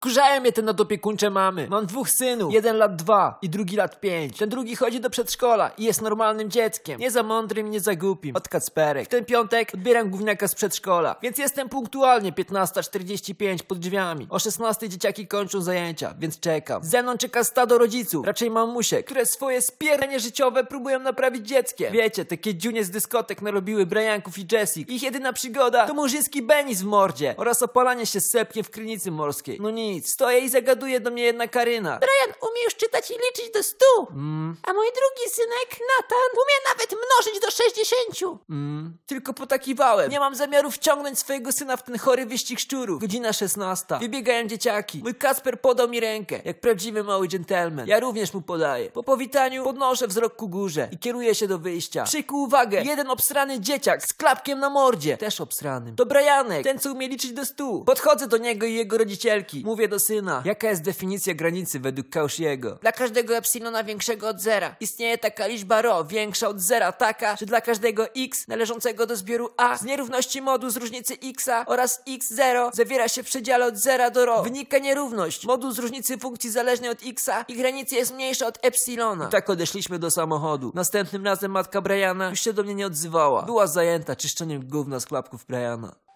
Kurzają mnie te nadopiekuńcze mamy. Mam dwóch synów. Jeden lat dwa i drugi lat pięć. Ten drugi chodzi do przedszkola i jest normalnym dzieckiem. Nie za mądrym, nie za głupim. Od Kacperek. W ten piątek odbieram gówniaka z przedszkola. Więc jestem punktualnie 15.45 pod drzwiami. O 16 dzieciaki kończą zajęcia, więc czekam. Ze mną czeka stado rodziców, raczej mamusiek, które swoje spieranie życiowe próbują naprawić dzieckiem. Wiecie, takie dziunie z dyskotek narobiły Brianków i Jessie. Ich jedyna przygoda to murzyński Benis w mordzie oraz opalanie się z sepkiem w krynicy morskiej. No nie nic. Stoję i zagaduje do mnie jedna Karyna. Brian umie już czytać i liczyć do stu. Mm. A mój drugi synek, Nathan, umie nawet mnożyć do sześćdziesięciu. Mm. Tylko potakiwałem. Nie mam zamiaru wciągnąć swojego syna w ten chory wyścig szczurów. Godzina szesnasta. Wybiegają dzieciaki. Mój Kasper podał mi rękę, jak prawdziwy mały dżentelmen. Ja również mu podaję. Po powitaniu podnoszę wzrok ku górze i kieruję się do wyjścia. Przykuł uwagę. Jeden obsrany dzieciak z klapkiem na mordzie. Też obsranym. To Brianek, ten co umie liczyć do stu. Podchodzę do niego i jego rodzicielki. Mówię Mówię do syna, jaka jest definicja granicy według Cauchy'ego? Dla każdego epsilona większego od zera istnieje taka liczba rho większa od zera taka, że dla każdego x należącego do zbioru a z nierówności modu z różnicy xa oraz x0 zawiera się w przedziale od zera do rho. Wynika nierówność modu z różnicy funkcji zależnej od xa i granicy jest mniejsza od epsilona. I tak odeszliśmy do samochodu. Następnym razem matka Briana już się do mnie nie odzywała. Była zajęta czyszczeniem gówna z klapków Briana.